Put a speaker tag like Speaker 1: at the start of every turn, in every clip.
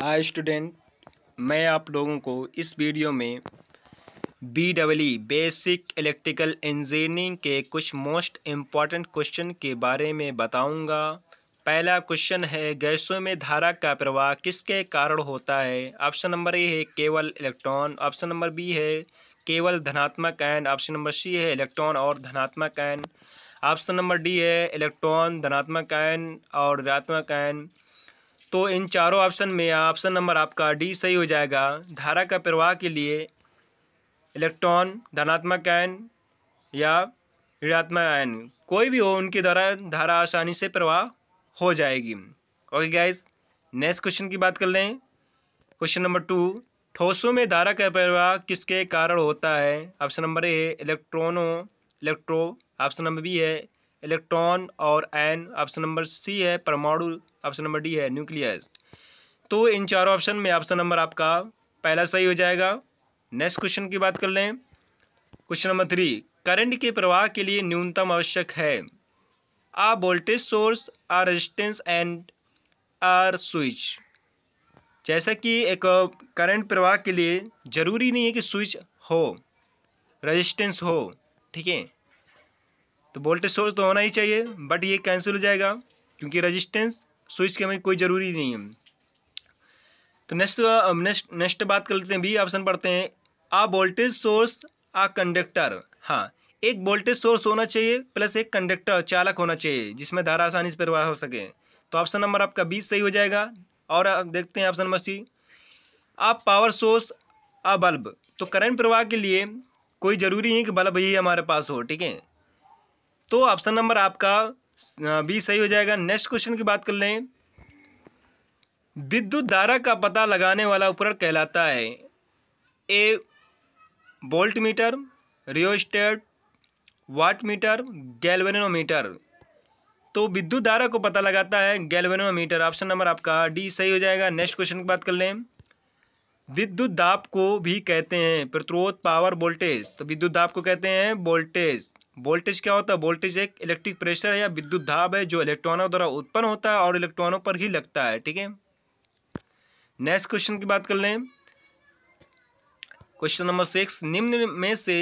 Speaker 1: hi student मैं आप लोगों को इस वीडियो में B double E basic electrical engineering के कुछ मोस्ट इम्पॉर्टेंट क्वेश्चन के बारे में बताऊंगा पहला क्वेश्चन है गैसों में धारा का प्रवाह किसके कारण होता है ऑप्शन नंबर ए है केवल इलेक्ट्रॉन ऑप्शन नंबर बी है केवल धनात्मक आयन ऑप्शन नंबर सी है इलेक्ट्रॉन और धनात्मक आयन ऑप्शन नंबर डी है इलेक्ट्रॉन धनात्मक आयन और ऋणात्मक आयन तो इन चारों ऑप्शन में ऑप्शन नंबर आपका डी सही हो जाएगा धारा का प्रवाह के लिए इलेक्ट्रॉन धनात्मक आयन या ऋणात्मक आयन कोई भी हो उनके द्वारा धारा आसानी से प्रवाह हो जाएगी ओके गाइस नेक्स्ट क्वेश्चन की बात कर लें क्वेश्चन नंबर टू ठोसों में धारा का प्रवाह किसके कारण होता है ऑप्शन नंबर ए इलेक्ट्रॉनों इलेक्ट्रो ऑप्शन नंबर बी है इलेक्ट्रॉन और एन ऑप्शन नंबर सी है परमाणु ऑप्शन नंबर डी है न्यूक्लियस तो इन चारों ऑप्शन में ऑप्शन नंबर आपका पहला सही हो जाएगा नेक्स्ट क्वेश्चन की बात कर लें क्वेश्चन नंबर थ्री करंट के प्रवाह के लिए न्यूनतम आवश्यक है a voltage source a resistance and or switch जैसा कि एक करंट प्रवाह के लिए ज़रूरी नहीं है कि स्विच हो रेजिस्टेंस हो ठीक है तो वोल्टेज सोर्स तो होना ही चाहिए बट ये कैंसिल हो जाएगा क्योंकि रजिस्टेंस स्विच के हमें कोई ज़रूरी नहीं है तो नेक्स्ट नेक्स्ट नेक्स्ट बात कर लेते हैं बी ऑप्शन पढ़ते हैं a voltage source a conductor हाँ एक वोल्टेज सोर्स होना चाहिए प्लस एक कंडक्टर चालक होना चाहिए जिसमें धारा आसानी से प्रवाह हो सके तो ऑप्शन नंबर आपका बीस सही हो जाएगा और आप देखते हैं ऑप्शन नंबर सी आप पावर सोर्स आ बल्ब तो करंट प्रवाह के लिए कोई ज़रूरी नहीं कि बल्ब ही हमारे पास हो ठीक है तो ऑप्शन नंबर आपका बी सही हो जाएगा नेक्स्ट क्वेश्चन की बात कर लें विद्युत धारा का पता लगाने वाला उपकरण कहलाता है A volt meter rheostat watt meter galvanometer तो विद्युत धारा को पता लगाता है गैलवेनोमीटर ऑप्शन नंबर आपका डी सही हो जाएगा नेक्स्ट क्वेश्चन की बात कर लें विद्युत दाब को भी कहते हैं प्रतिरोध पावर वोल्टेज तो विद्युत दाब को कहते हैं वोल्टेज वोल्टेज क्या होता है वोल्टेज एक इलेक्ट्रिक प्रेशर है या विद्युत धाव है जो इलेक्ट्रॉनों द्वारा उत्पन्न होता है और इलेक्ट्रॉनों पर ही लगता है ठीक है नेक्स्ट क्वेश्चन की बात कर लें क्वेश्चन नंबर सिक्स निम्न में से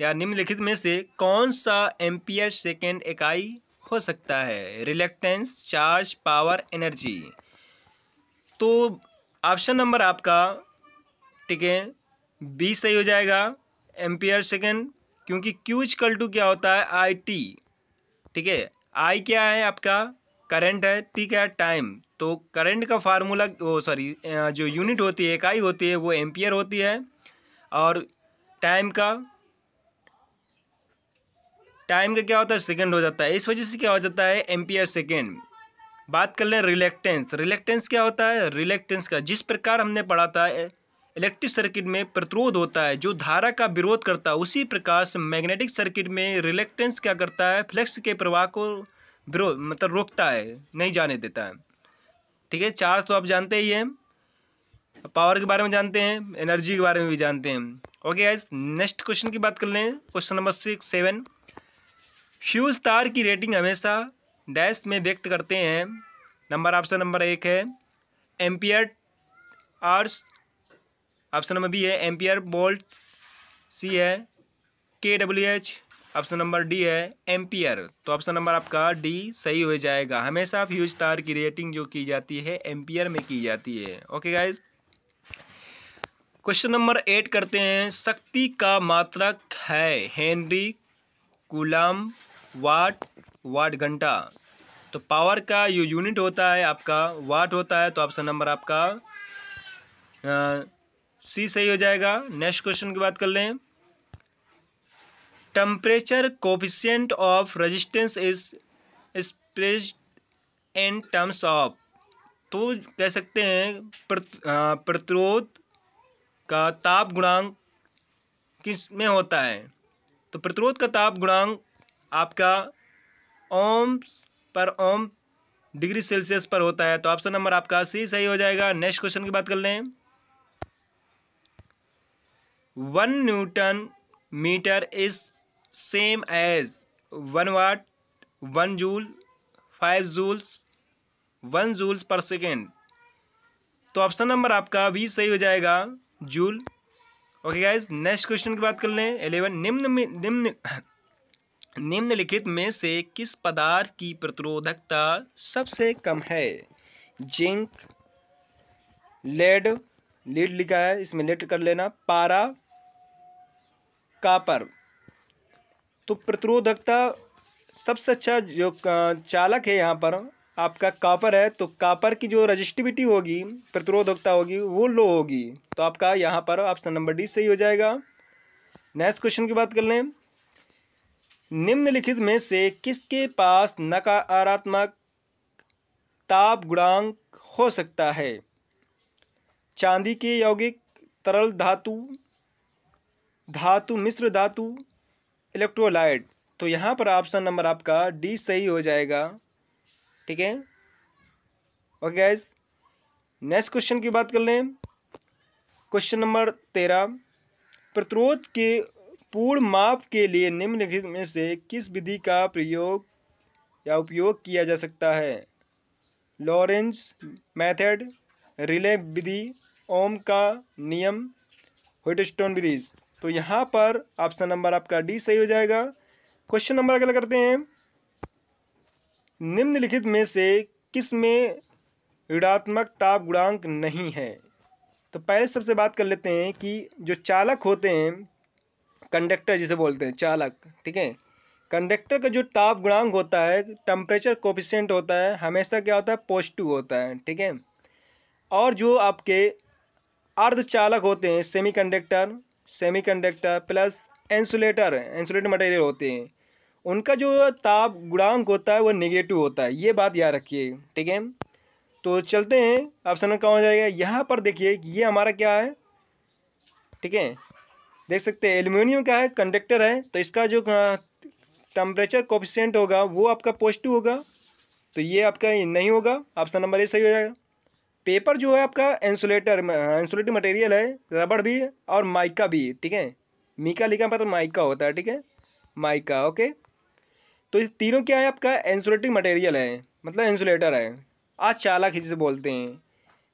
Speaker 1: या निम्नलिखित में से कौन सा एम्पियर सेकेंड इकाई हो सकता है रिलेक्टेंस चार्ज पावर एनर्जी तो ऑप्शन नंबर आपका ठीक है बी सही हो जाएगा एम्पियर सेकेंड क्योंकि क्यू इजकल टू क्या होता है आई टी ठीक है आई क्या है आपका करंट है ठीक है टाइम तो करंट का फार्मूला वो सॉरी जो यूनिट होती है इकाई होती है वो एम्पियर होती है और टाइम का टाइम का क्या होता है सेकेंड हो जाता है इस वजह से क्या हो जाता है एम्पियर सेकेंड बात कर लें रिलेक्टेंस रिलेक्टेंस क्या होता है रिलेक्टेंस का जिस प्रकार हमने पढ़ा था इलेक्ट्रिक सर्किट में प्रतिरोध होता है जो धारा का विरोध करता है उसी प्रकार से मैग्नेटिक सर्किट में रिलेक्टेंस क्या करता है फ्लक्स के प्रवाह को विरोध मतलब रोकता है नहीं जाने देता है ठीक है चार तो आप जानते ही हैं पावर के बारे में जानते हैं एनर्जी के बारे में भी जानते हैं ओके आइज नेक्स्ट क्वेश्चन की बात कर लें question number six seven fuse तार की रेटिंग हमेशा डैश में व्यक्त करते हैं नंबर ऑप्शन नंबर एक है ampere hours option number b है एम्पियर बोल्ट सी है के डब्ल्यू एच ऑप्शन नंबर डी है एम्पियर तो ऑप्शन नंबर आपका डी सही हो जाएगा हमेशा फ्यूज तार की रेटिंग जो की जाती है एम्पियर में की जाती है okay guys question number eight करते हैं शक्ति का मात्रक है हेनरी कुलम वाट वाट घंटा तो पावर का जो यूनिट होता है आपका वाट होता है तो ऑप्शन नंबर आपका सी सही हो जाएगा नेक्स्ट क्वेश्चन की बात कर लें temperature coefficient of resistance is express in terms of तो कह सकते हैं प्रतिरोध का ताप गुणांक किस में होता है तो प्रतिरोध का ताप गुणांक आपका ओम्स पर ओम डिग्री सेल्सियस पर होता है तो ऑप्शन नंबर आपका सी सही हो जाएगा नेक्स्ट क्वेश्चन की बात कर लें one newton meter is same as one watt one joule five joules one joules per second तो ऑप्शन नंबर आपका भी सही हो जाएगा joule okay guys next question की बात कर लें एलेवन निम्न निम्न निम्नलिखित में से किस पदार्थ की प्रतिरोधकता सबसे कम है जिंक लेड लीड लिखा है इसमें लेट कर लेना पारा कापर तो प्रतिरोधकता सबसे अच्छा जो चालक है यहाँ पर आपका कापर है तो कापर की जो रजिस्टिविटी होगी प्रतिरोधकता होगी वो लो होगी तो आपका यहाँ पर ऑप्शन नंबर डी सही हो जाएगा नेक्स्ट क्वेश्चन की बात कर लें निम्नलिखित में से किसके पास नकारात्मक ताप गुणांक हो सकता है चांदी के यौगिक तरल धातु धातु मिश्र धातु इलेक्ट्रोलाइट तो यहाँ पर ऑप्शन नंबर आपका डी सही हो जाएगा ठीक है ओके गैस नेक्स्ट क्वेश्चन की बात कर लें क्वेश्चन नंबर तेरह प्रतिरोध के पूर्ण माप के लिए निम्नलिखित में से किस विधि का प्रयोग या उपयोग किया जा सकता है लॉरेंस मेथड रिले विधि ओम का नियम होटस्टोन ब्रिज तो यहाँ पर ऑप्शन नंबर आपका डी सही हो जाएगा क्वेश्चन नंबर अगला करते हैं निम्नलिखित में से किस में ऋणात्मक ताप गुणांक नहीं है तो पहले सबसे बात कर लेते हैं कि जो चालक होते हैं कंडक्टर जिसे बोलते हैं चालक ठीक है कंडक्टर का जो ताप गुणांक होता है टेम्परेचर कोफिशेंट होता है हमेशा क्या होता है पॉजिटिव होता है ठीक है और जो आपके अर्धचालक होते हैं semiconductor semiconductor plus insulator insulator material होते हैं उनका जो ताप गुणांक होता है वो निगेटिव होता है ये बात याद रखिए ठीक है तो चलते हैं ऑप्शन में कौन हो जाएगा यहाँ पर देखिए ये हमारा क्या है ठीक है देख सकते हैं एल्यूमिनियम का है कंडक्टर है तो इसका जो टेम्परेचर कोफिशेंट होगा वो आपका पॉजिटिव होगा तो ये आपका नहीं होगा ऑप्शन नंबर ए सही हो जाएगा पेपर जो है आपका इंसुलेटर इंसुलेटिव मटेरियल है रबड़ भी और माइका भी ठीक है मीका लिखा मतलब माइका होता है ठीक है माइका ओके तो इस तीनों क्या है आपका इंसुलेटिव मटेरियल है मतलब इंसुलेटर है आज चालक जिसे बोलते हैं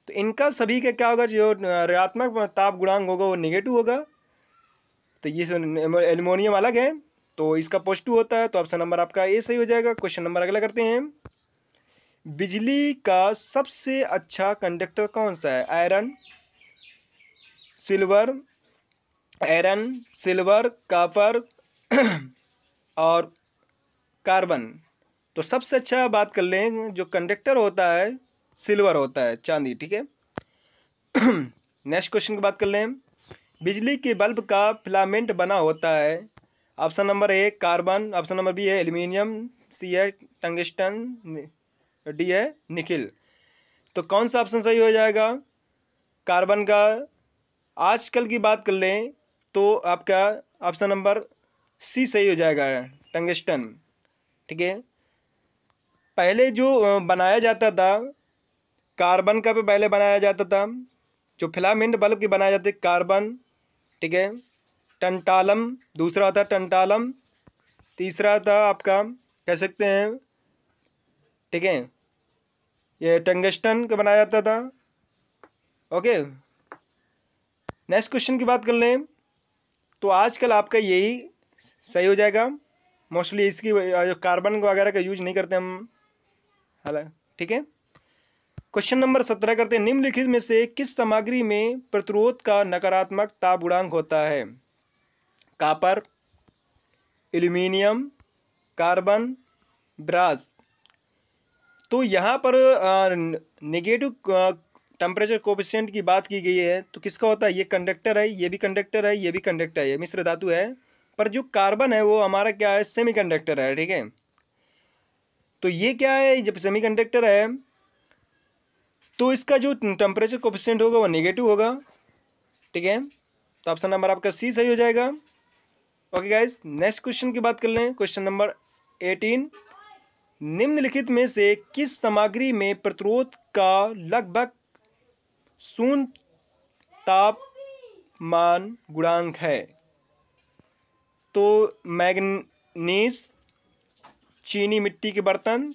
Speaker 1: तो इनका सभी का क्या होगा जो ऋणात्मक ताप गुणांक होगा वो निगेटिव होगा तो ये एलुमोनियम अलग है तो इसका पॉजिटिव होता है तो ऑप्शन नंबर आपका ए सही हो जाएगा क्वेश्चन नंबर अगला करते हैं बिजली का सबसे अच्छा कंडक्टर कौन सा है iron silver iron silver copper और कार्बन तो सबसे अच्छा बात कर लें जो कंडक्टर होता है सिल्वर होता है चांदी ठीक है नेक्स्ट क्वेश्चन की बात कर लें बिजली के बल्ब का फिलामेंट बना होता है option number A carbon option number b है एल्यूमिनियम सी है टंगस्टन डी है निखिल तो कौन सा ऑप्शन सही हो जाएगा कार्बन का आजकल की बात कर लें तो आपका ऑप्शन नंबर सी सही हो जाएगा टंगस्टन ठीक है पहले जो बनाया जाता था कार्बन का भी पहले बनाया जाता था जो फिलामेंट बल्ब की बनाए जाते कार्बन ठीक है टंटालम दूसरा था टंटालम तीसरा था आपका कह सकते हैं ठीक है ये टंगस्टन का बनाया जाता था ओके नेक्स्ट क्वेश्चन की बात कर लें तो आजकल आपका यही सही हो जाएगा मोस्टली इसकी जो कार्बन वगैरह का यूज नहीं करते हम हालांकि ठीक है क्वेश्चन नंबर सत्रह करते हैं निम्नलिखित में से किस सामग्री में प्रतिरोध का नकारात्मक ताप गुणांक होता है कापर एल्यूमिनियम कार्बन ब्रास तो यहाँ पर नेगेटिव टेम्परेचर कोपिशेंट की बात की गई है तो किसका होता है ये कंडक्टर है ये भी कंडक्टर है ये भी कंडक्टर है ये मिश्र धातु है पर जो कार्बन है वो हमारा क्या है कंडक्टर है ठीक है तो ये क्या है जब कंडक्टर है तो इसका जो टेम्परेचर कोपिशेंट होगा वो नेगेटिव होगा ठीक है तो ऑप्शन नंबर आपका सी सही हो जाएगा ओके गाइज नेक्स्ट क्वेश्चन की बात कर लें क्वेश्चन नंबर एटीन निम्नलिखित में से किस सामग्री में प्रतिरोध का लगभग शून्य तापमान गुणांक है तो मैग्नीस चीनी मिट्टी के बर्तन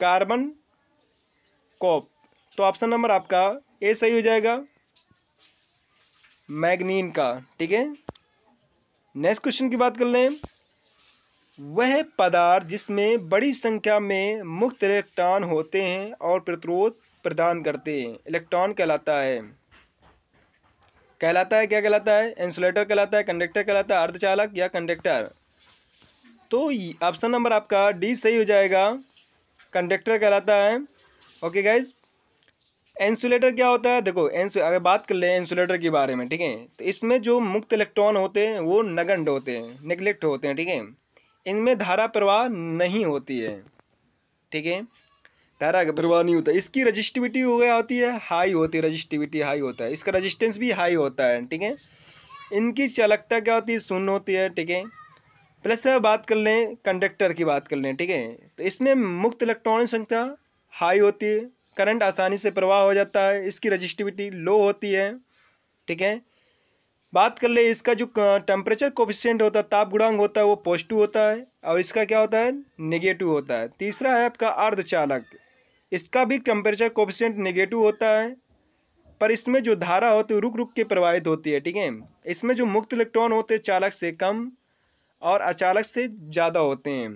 Speaker 1: कार्बन कॉप तो ऑप्शन नंबर आपका ए सही हो जाएगा मैग्नीन का ठीक है नेक्स्ट क्वेश्चन की बात कर लें वह पदार्थ जिसमें बड़ी संख्या में मुक्त इलेक्ट्रॉन होते हैं और प्रतिरोध प्रदान करते हैं इलेक्ट्रॉन कहलाता है कहलाता है क्या कहलाता है इंसुलेटर कहलाता है कंडक्टर कहलाता है अर्धचालक या कंडक्टर तो ऑप्शन नंबर आपका डी सही हो जाएगा कंडक्टर कहलाता है ओके गाइज इंसुलेटर क्या होता है देखो एंसु अगर बात कर लें इंसुलेटर के बारे में ठीक है तो इसमें जो मुक्त इलेक्ट्रॉन होते हैं वो नगंड होते हैं निगलेक्ट होते हैं ठीक है इनमें धारा प्रवाह नहीं होती है ठीक है धारा का प्रवाह नहीं होता इसकी रजिस्टिविटी हो गया होती है हाई होती है रजिस्टिविटी हाई होता है इसका रजिस्टेंस भी हाई होता है ठीक है इनकी चालकता क्या होती है शून्य होती है ठीक है प्लस बात कर लें कंडक्टर की बात कर लें ठीक है तो इसमें मुक्त इलेक्ट्रॉनिक संख्या हाई होती है करंट आसानी से प्रवाह हो जाता है इसकी रजिस्टिविटी लो होती है ठीक है बात कर ले इसका जो टेम्परेचर कोफिशियंट होता है ताप गुणांग होता है वो पॉजिटिव होता है और इसका क्या होता है नेगेटिव होता है तीसरा है आपका अर्धचालक इसका भी टेम्परेचर कोफिशियंट नेगेटिव होता है पर इसमें जो धारा होती है रुक रुक के प्रवाहित होती है ठीक है इसमें जो मुक्त इलेक्ट्रॉन होते हैं चालक से कम और अचालक से ज़्यादा होते हैं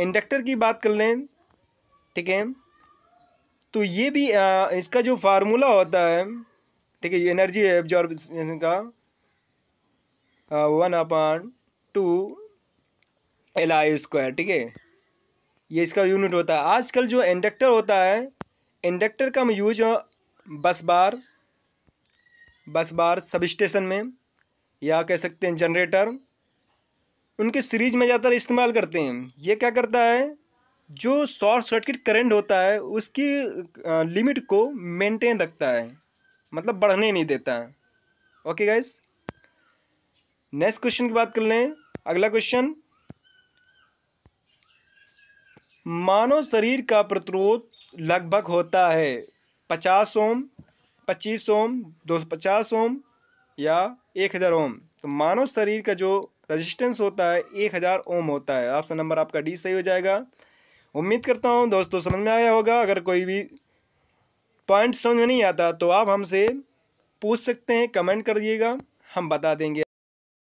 Speaker 1: इंडक्टर की बात कर लें ठीक है तो ये भी आ, इसका जो फार्मूला होता है ठीक है ये एनर्जी है एब्जॉर्बेशन का one upon two L I square ठीक है ये इसका यूनिट होता है आजकल जो इंडक्टर होता है इंडक्टर का हम यूज बस बार बस बार सब स्टेशन में या कह सकते हैं जनरेटर उनके सीरीज में ज़्यादातर इस्तेमाल करते हैं ये क्या करता है जो शॉर्ट सर्किट करंट होता है उसकी लिमिट को मेंटेन रखता है मतलब बढ़ने नहीं देता ओके गाइस नेक्स्ट क्वेश्चन की बात कर लें अगला क्वेश्चन मानव शरीर का प्रतिरोध लगभग होता है पचास ओम पच्चीस ओम दो सौ पचास ओम या एक हज़ार ओम तो मानव शरीर का जो रेजिस्टेंस होता है एक हज़ार ओम होता है ऑप्शन नंबर आपका डी सही हो जाएगा उम्मीद करता हूँ दोस्तों समझ में आया होगा अगर कोई भी पॉइंट समझ में नहीं आता तो आप हमसे पूछ सकते हैं कमेंट कर दिएगा हम बता देंगे